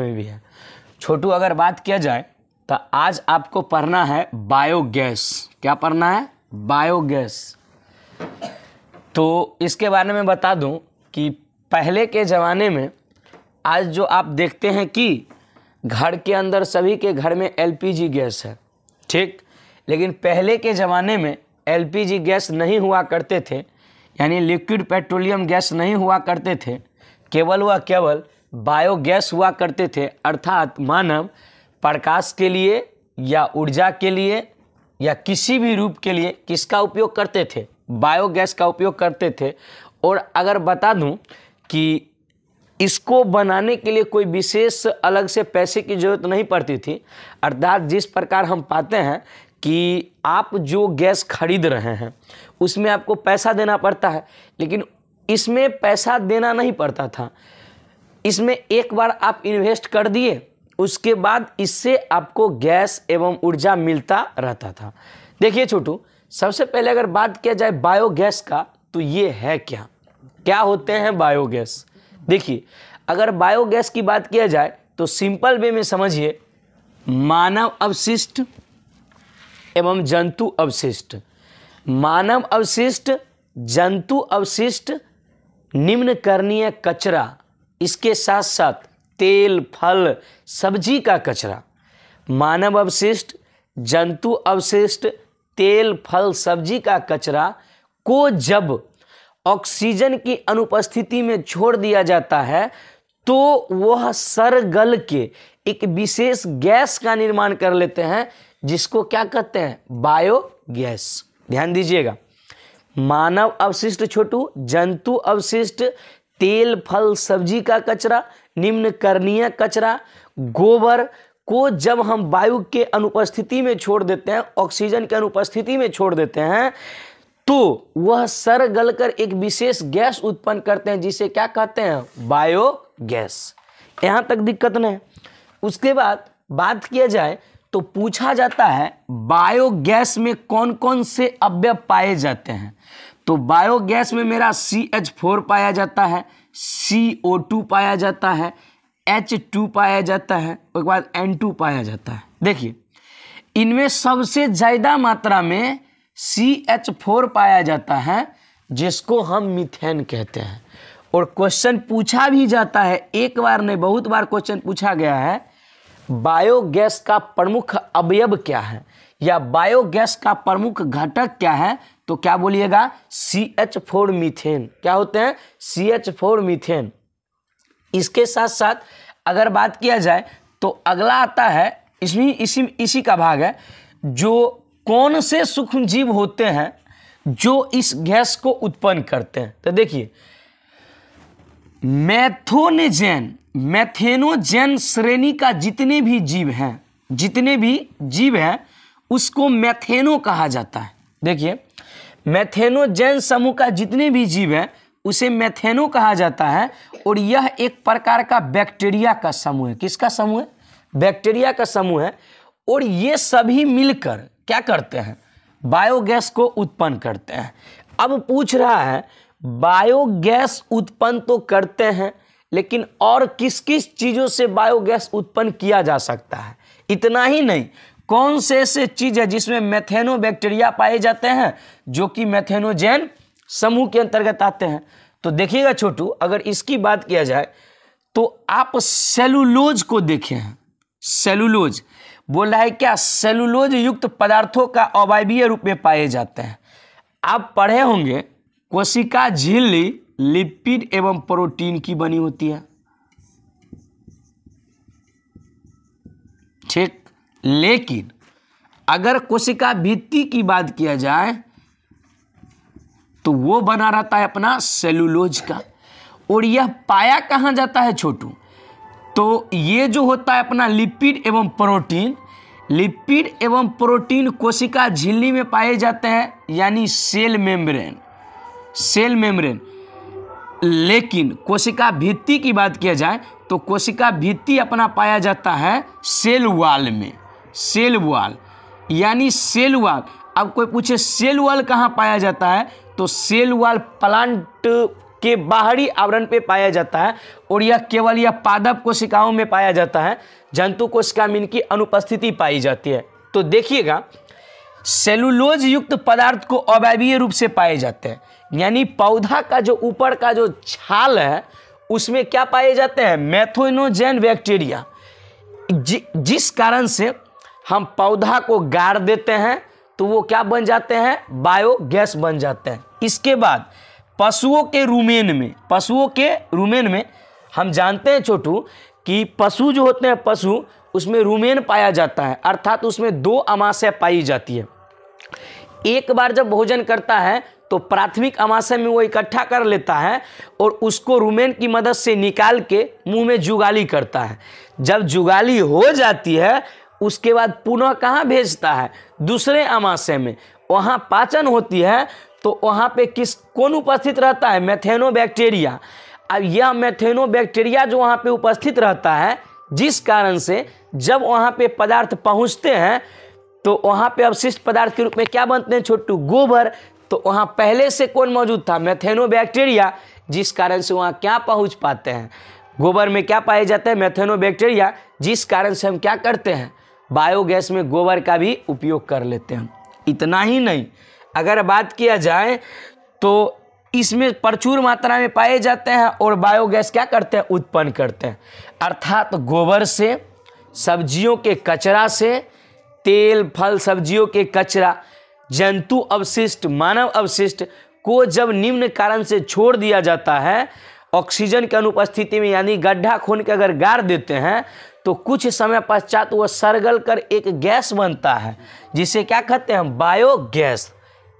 में भी है छोटू अगर बात किया जाए तो आज आपको पढ़ना है बायोगैस क्या पढ़ना है बायोगैस तो इसके बारे में बता दूं कि पहले के ज़माने में आज जो आप देखते हैं कि घर के अंदर सभी के घर में एलपीजी गैस है ठीक लेकिन पहले के ज़माने में एलपीजी गैस नहीं हुआ करते थे यानी लिक्विड पेट्रोलियम गैस नहीं हुआ करते थे केवल व केवल बायोगैस हुआ करते थे अर्थात मानव प्रकाश के लिए या ऊर्जा के लिए या किसी भी रूप के लिए किसका उपयोग करते थे बायोगैस का उपयोग करते थे और अगर बता दूं कि इसको बनाने के लिए कोई विशेष अलग से पैसे की ज़रूरत नहीं पड़ती थी अर्थात जिस प्रकार हम पाते हैं कि आप जो गैस खरीद रहे हैं उसमें आपको पैसा देना पड़ता है लेकिन इसमें पैसा देना नहीं पड़ता था इसमें एक बार आप इन्वेस्ट कर दिए उसके बाद इससे आपको गैस एवं ऊर्जा मिलता रहता था देखिए छोटू सबसे पहले अगर बात किया जाए बायोगैस का तो ये है क्या क्या होते हैं बायोगैस देखिए अगर बायोगैस की बात किया जाए तो सिंपल वे में समझिए मानव अवशिष्ट एवं जंतु अवशिष्ट मानव अवशिष्ट जंतु अवशिष्ट निम्न करणीय कचरा इसके साथ साथ तेल फल सब्जी का कचरा मानव अवशिष्ट जंतु अवशिष्ट तेल फल सब्जी का कचरा को जब ऑक्सीजन की अनुपस्थिति में छोड़ दिया जाता है तो वह सरगल के एक विशेष गैस का निर्माण कर लेते हैं जिसको क्या कहते हैं बायोगैस ध्यान दीजिएगा मानव अवशिष्ट छोटू जंतु अवशिष्ट तेल फल सब्जी का कचरा निम्न करणीय कचरा गोबर को जब हम वायु के अनुपस्थिति में छोड़ देते हैं ऑक्सीजन के अनुपस्थिति में छोड़ देते हैं तो वह सर गलकर एक विशेष गैस उत्पन्न करते हैं जिसे क्या कहते हैं बायो गैस यहाँ तक दिक्कत नहीं उसके बाद बात किया जाए तो पूछा जाता है बायोगैस में कौन कौन से अवयव पाए जाते हैं तो बायोगैस में मेरा सी एच फोर पाया जाता है सी ओ टू पाया जाता है एच टू पाया जाता है उसके बाद एन टू पाया जाता है देखिए इनमें सबसे ज़्यादा मात्रा में सी एच फोर पाया जाता है जिसको हम मिथेन कहते हैं और क्वेश्चन पूछा भी जाता है एक बार नहीं बहुत बार क्वेश्चन पूछा गया है बायोगैस का प्रमुख अवयव क्या है या बायोगैस का प्रमुख घटक क्या है तो क्या बोलिएगा सी एच फोर मीथेन क्या होते हैं सी एच फोर मीथेन इसके साथ साथ अगर बात किया जाए तो अगला आता है इसमें इसी इसी का भाग है जो कौन से सूक्ष्म जीव होते हैं जो इस गैस को उत्पन्न करते हैं तो देखिए मैथोनेजेन मैथेनोजेन श्रेणी का जितने भी जीव हैं जितने भी जीव हैं उसको मैथेनो कहा जाता है देखिए मैथेनोजैन समूह का जितने भी जीव हैं उसे मैथेनो कहा जाता है और यह एक प्रकार का बैक्टीरिया का समूह है किसका समूह है बैक्टीरिया का समूह है और ये सभी मिलकर क्या करते हैं बायोगैस को उत्पन्न करते हैं अब पूछ रहा है बायोगैस उत्पन्न तो करते हैं लेकिन और किस किस चीज़ों से बायोगैस उत्पन्न किया जा सकता है इतना ही नहीं कौन से ऐसे चीज़ है जिसमें मैथेनो बैक्टीरिया पाए जाते हैं जो कि मैथेनोजेन समूह के अंतर्गत आते हैं तो देखिएगा छोटू अगर इसकी बात किया जाए तो आप सेलुलोज को देखे हैं सेलुलोज बोला है क्या सेलुलोज युक्त पदार्थों का अवायवीय रूप में पाए जाते हैं आप पढ़े होंगे कोशिका झिल्ली लिपिड एवं प्रोटीन की बनी होती है ठीक लेकिन अगर कोशिका भित्ति की बात किया जाए तो वो बना रहता है अपना सेलुलोज का और यह पाया कहाँ जाता है छोटू तो ये जो होता है अपना लिपिड एवं प्रोटीन लिपिड एवं प्रोटीन कोशिका झिल्ली में पाए जाते हैं यानी सेल मेम्ब्रेन सेल मेम्ब्रेन लेकिन कोशिका भित्ति की बात किया जाए तो कोशिका भित्ति अपना पाया जाता है सेल वाल में सेल वॉल यानी सेल वॉल अब कोई पूछे सेल वॉल कहाँ पाया जाता है तो सेल वॉल प्लांट के बाहरी आवरण पे पाया जाता है और यह केवल यह पादप कोशिकाओं में पाया जाता है जंतु कोशिका में इनकी अनुपस्थिति पाई जाती है तो देखिएगा सेलुलोज युक्त पदार्थ को अवैवीय रूप से पाए जाते हैं यानी पौधा का जो ऊपर का जो छाल है उसमें क्या पाए जाते हैं मैथोनोजेन बैक्टीरिया जि, जिस कारण से हम पौधा को गाड़ देते हैं तो वो क्या बन जाते हैं बायोगैस बन जाते हैं इसके बाद पशुओं के रूमेन में पशुओं के रूमेन में हम जानते हैं छोटू कि पशु जो होते हैं पशु उसमें रूमेन पाया जाता है अर्थात उसमें दो अमाशय पाई जाती है एक बार जब भोजन करता है तो प्राथमिक अमाशय में वो इकट्ठा कर लेता है और उसको रूमेन की मदद से निकाल के मुंह में जुगाली करता है जब जुगाली हो जाती है उसके बाद पुनः कहाँ भेजता है दूसरे अमाशय में वहाँ पाचन होती है तो वहाँ पे किस कौन उपस्थित रहता है मैथेनोबैक्टीरिया अब यह मैथेनो बैक्टेरिया जो वहाँ पे उपस्थित रहता है जिस कारण से जब वहाँ पे पदार्थ पहुँचते हैं तो वहाँ पे अवशिष्ट पदार्थ के रूप में क्या बनते हैं छोटू गोबर तो वहाँ पहले से कौन मौजूद था मैथेनो बैक्टेरिया जिस कारण से वहाँ क्या पहुँच पाते हैं गोबर में क्या पाया जाता है मैथेनो बैक्टेरिया जिस कारण से हम क्या करते हैं बायोगैस में गोबर का भी उपयोग कर लेते हैं इतना ही नहीं अगर बात किया जाए तो इसमें प्रचुर मात्रा में पाए जाते हैं और बायोगैस क्या करते हैं उत्पन्न करते हैं अर्थात गोबर से सब्जियों के कचरा से तेल फल सब्जियों के कचरा जंतु अवशिष्ट मानव अवशिष्ट को जब निम्न कारण से छोड़ दिया जाता है ऑक्सीजन की अनुपस्थिति में यानी गड्ढा खोन के अगर गाड़ देते हैं तो कुछ समय पश्चात वह सरगल कर एक गैस बनता है जिसे क्या कहते हैं बायोगैस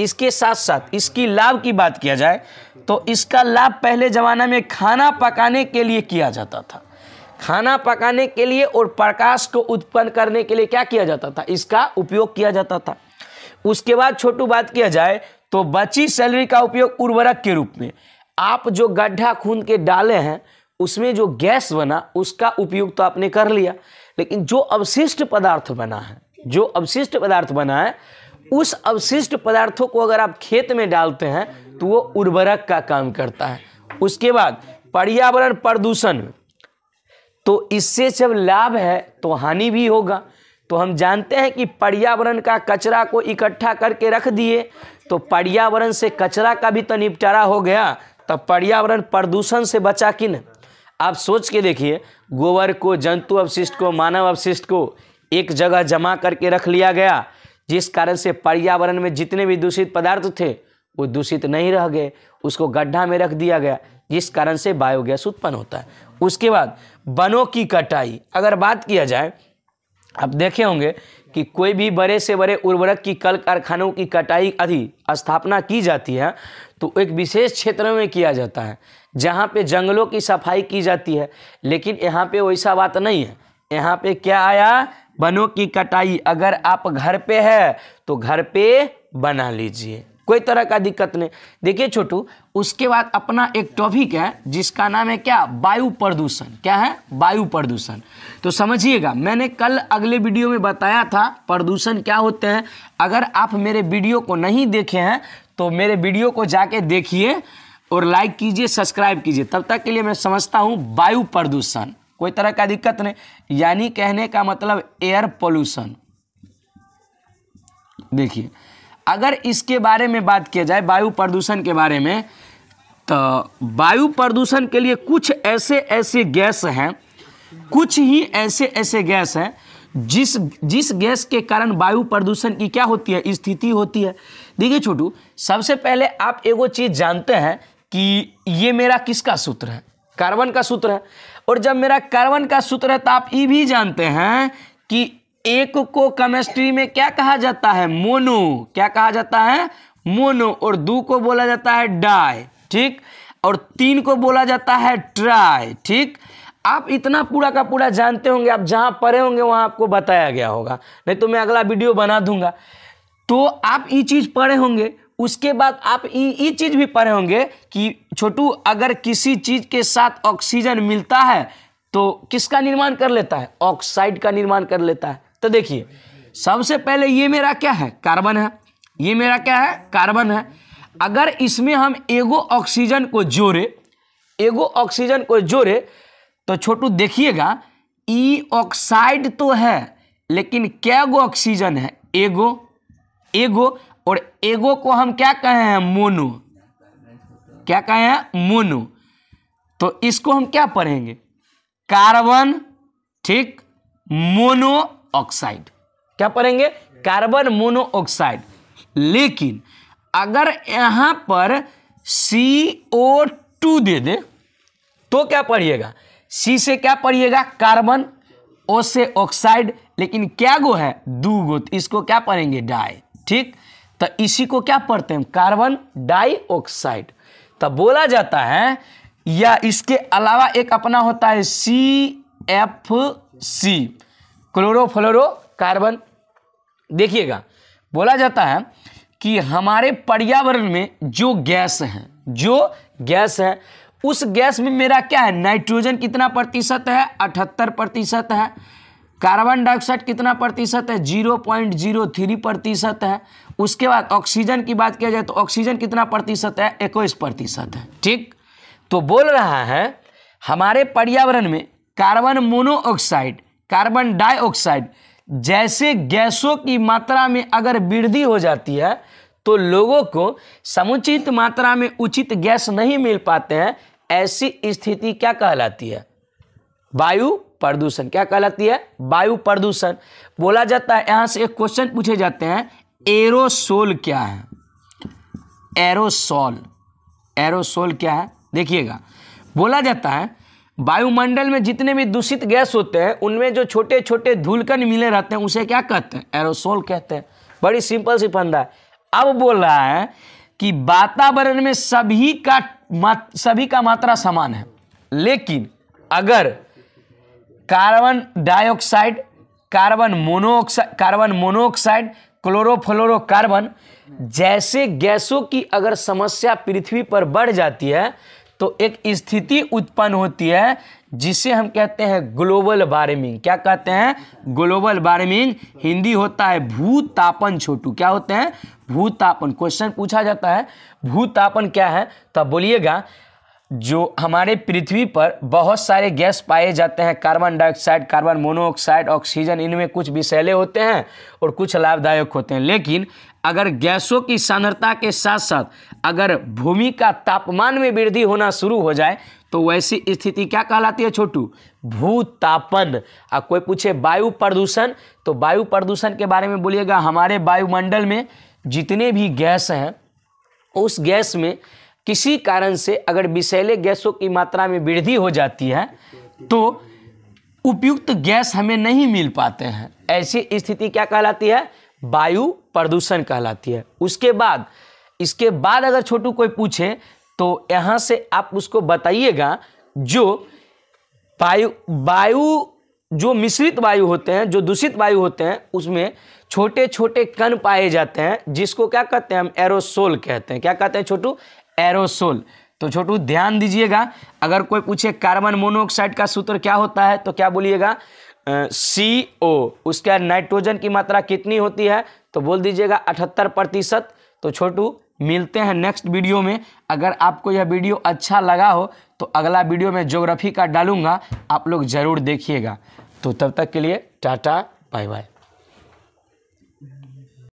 इसके साथ साथ इसकी लाभ की बात किया जाए तो इसका लाभ पहले ज़माने में खाना पकाने के लिए किया जाता था खाना पकाने के लिए और प्रकाश को उत्पन्न करने के लिए क्या किया जाता था इसका उपयोग किया जाता था उसके बाद छोटू बात किया जाए तो बची सैलरी का उपयोग उर्वरक के रूप में आप जो गड्ढा खून के डाले हैं उसमें जो गैस बना उसका उपयोग तो आपने कर लिया लेकिन जो अवशिष्ट पदार्थ बना है जो अवशिष्ट पदार्थ बना है उस अवशिष्ट पदार्थों को अगर आप खेत में डालते हैं तो वो उर्वरक का काम करता है उसके बाद पर्यावरण प्रदूषण तो इससे जब लाभ है तो हानि भी होगा तो हम जानते हैं कि पर्यावरण का कचरा को इकट्ठा करके रख दिए तो पर्यावरण से कचरा का भी तो निपटारा हो गया तब पर्यावरण प्रदूषण से बचा कि नहीं आप सोच के देखिए गोबर को जंतु अवशिष्ट को मानव अवशिष्ट को एक जगह जमा करके रख लिया गया जिस कारण से पर्यावरण में जितने भी दूषित पदार्थ थे वो दूषित नहीं रह गए उसको गड्ढा में रख दिया गया जिस कारण से बायोगैस उत्पन्न होता है उसके बाद वनों की कटाई अगर बात किया जाए आप देखे होंगे कि कोई भी बड़े से बड़े उर्वरक की कल कारखानों की कटाई अधि स्थापना की जाती है तो एक विशेष क्षेत्र में किया जाता है जहाँ पे जंगलों की सफाई की जाती है लेकिन यहाँ पे वैसा बात नहीं है यहाँ पे क्या आया वनों की कटाई अगर आप घर पे है तो घर पे बना लीजिए कोई तरह का दिक्कत नहीं देखिए छोटू उसके बाद अपना एक टॉपिक है जिसका नाम है क्या वायु प्रदूषण क्या है वायु प्रदूषण तो समझिएगा मैंने कल अगले वीडियो में बताया था प्रदूषण क्या होते हैं अगर आप मेरे वीडियो को नहीं देखे हैं तो मेरे वीडियो को जाके देखिए और लाइक कीजिए सब्सक्राइब कीजिए तब तक के लिए मैं समझता हूँ वायु प्रदूषण कोई तरह का दिक्कत नहीं यानी कहने का मतलब एयर पोल्यूशन देखिए अगर इसके बारे में बात किया जाए वायु प्रदूषण के बारे में तो वायु प्रदूषण के लिए कुछ ऐसे ऐसे गैस हैं कुछ ही ऐसे ऐसे गैस हैं जिस जिस गैस के कारण वायु प्रदूषण की क्या होती है स्थिति होती है देखिए छोटू सबसे पहले आप एगो चीज़ जानते हैं कि ये मेरा किसका सूत्र है कार्बन का सूत्र है और जब मेरा कार्बन का सूत्र है तो आप ये भी जानते हैं कि एक को केमिस्ट्री में क्या कहा जाता है मोनो क्या कहा जाता है मोनो और दो को बोला जाता है डाई ठीक और तीन को बोला जाता है ट्राई ठीक आप इतना पूरा का पूरा जानते होंगे आप जहाँ पढ़े होंगे वहाँ आपको बताया गया होगा नहीं तो मैं अगला वीडियो बना दूंगा तो आप ये चीज़ पढ़े होंगे उसके बाद आप ये चीज़ भी पढ़े होंगे कि छोटू अगर किसी चीज़ के साथ ऑक्सीजन मिलता है तो किसका निर्माण कर लेता है ऑक्साइड का निर्माण कर लेता है तो देखिए सबसे पहले ये मेरा क्या है कार्बन है ये मेरा क्या है कार्बन है अगर इसमें हम एगो ऑक्सीजन को जोड़े एगो ऑक्सीजन को जोड़े तो छोटू देखिएगा ई ऑक्साइड तो है लेकिन क्या गो ऑक्सीजन है एगो एगो और एगो को हम क्या कहे हैं मोनो क्या कहे हैं मोनो तो इसको हम क्या पढ़ेंगे कार्बन ठीक मोनो ऑक्साइड क्या पढ़ेंगे कार्बन मोनो ऑक्साइड लेकिन अगर यहाँ पर सी ओ टू दे दे तो क्या पढ़िएगा सी से क्या पढ़िएगा कार्बन ओ से ऑक्साइड लेकिन क्या गो है दू गो तो इसको क्या पढ़ेंगे डाई ठीक तो इसी को क्या पढ़ते हैं कार्बन डाइऑक्साइड तो बोला जाता है या इसके अलावा एक अपना होता है C F C chlorofluorocarbon देखिएगा बोला जाता है कि हमारे पर्यावरण में जो गैस है जो गैस है उस गैस में मेरा क्या है नाइट्रोजन कितना प्रतिशत है अठहत्तर प्रतिशत है कार्बन डाइऑक्साइड कितना प्रतिशत है जीरो पॉइंट जीरो थ्री प्रतिशत है उसके बाद ऑक्सीजन की बात किया जाए तो ऑक्सीजन कितना प्रतिशत है इक्कीस प्रतिशत है ठीक तो बोल रहा है हमारे पर्यावरण में कार्बन मोनोऑक्साइड कार्बन डाइऑक्साइड जैसे गैसों की मात्रा में अगर वृद्धि हो जाती है तो लोगों को समुचित मात्रा में उचित गैस नहीं मिल पाते हैं ऐसी स्थिति क्या कहलाती है वायु प्रदूषण क्या कहलाती है वायु प्रदूषण बोला जाता है यहां से एक क्वेश्चन पूछे जाते हैं एरोसोल क्या है एरोसोल एरोसोल क्या है देखिएगा बोला जाता है वायुमंडल में जितने भी दूषित गैस होते हैं उनमें जो छोटे छोटे धूलकन मिले रहते हैं उसे क्या कहते हैं एरोसोल कहते हैं बड़ी सिंपल सी फंदा अब बोल रहा है कि वातावरण में सभी का सभी का मात्रा समान है लेकिन अगर carbon dioxide carbon monoxide carbon monoxide carbon जैसे गैसों की अगर समस्या पृथ्वी पर बढ़ जाती है तो एक स्थिति उत्पन्न होती है जिसे हम कहते हैं ग्लोबल वार्मिंग क्या कहते हैं ग्लोबल वार्मिंग हिंदी होता है भूतापन छोटू क्या होते हैं भूतापन क्वेश्चन पूछा जाता है भूतापन क्या है तो बोलिएगा जो हमारे पृथ्वी पर बहुत सारे गैस पाए जाते हैं carbon dioxide carbon monoxide oxygen इनमें कुछ विषैले होते हैं और कुछ लाभदायक होते हैं लेकिन अगर गैसों की सांद्रता के साथ साथ अगर भूमि का तापमान में वृद्धि होना शुरू हो जाए तो वैसी स्थिति क्या कहलाती है छोटू भूतापन और कोई पूछे वायु प्रदूषण तो वायु प्रदूषण के बारे में बोलिएगा हमारे वायुमंडल में जितने भी गैस हैं उस गैस में किसी कारण से अगर विषैले गैसों की मात्रा में वृद्धि हो जाती है तो उपयुक्त गैस हमें नहीं मिल पाते हैं ऐसी स्थिति क्या कहलाती है वायु प्रदूषण कहलाती है उसके बाद इसके बाद अगर छोटू कोई पूछे तो यहाँ से आप उसको बताइएगा जो वायु वायु जो मिश्रित वायु होते हैं जो दूषित वायु होते हैं उसमें छोटे छोटे कण पाए जाते हैं जिसको क्या कहते हैं हम एरोसोल कहते हैं क्या कहते हैं छोटू एरोसोल तो छोटू ध्यान दीजिएगा अगर कोई पूछे कार्बन मोनोऑक्साइड का सूत्र क्या होता है तो क्या बोलिएगा सी ओ उसका नाइट्रोजन की मात्रा कितनी होती है तो बोल दीजिएगा अठहत्तर प्रतिशत तो छोटू मिलते हैं नेक्स्ट वीडियो में अगर आपको यह वीडियो अच्छा लगा हो तो अगला वीडियो में ज्योग्राफी का डालूंगा आप लोग ज़रूर देखिएगा तो तब तक के लिए टाटा बाय बाय